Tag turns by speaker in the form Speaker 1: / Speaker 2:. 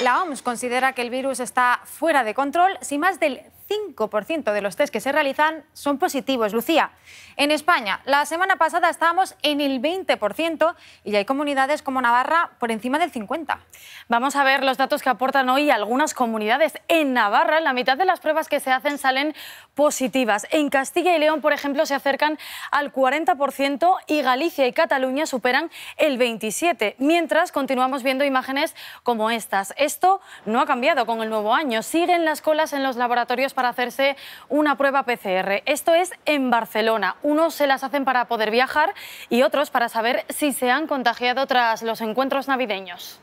Speaker 1: La OMS considera que el virus está fuera de control si más del 5% de los test que se realizan son positivos. Lucía, en España, la semana pasada estábamos en el 20% y hay comunidades como Navarra por encima del 50%. Vamos a ver
Speaker 2: los datos que aportan hoy algunas comunidades. En Navarra, la mitad de las pruebas que se hacen salen positivas. En Castilla y León, por ejemplo, se acercan al 40% y Galicia y Cataluña superan el 27%. Mientras, continuamos viendo imágenes como estas. Esto no ha cambiado con el nuevo año. Siguen las colas en los laboratorios para hacerse una prueba PCR. Esto es en Barcelona. Unos se las hacen para poder viajar y otros para saber si se han contagiado tras los encuentros navideños.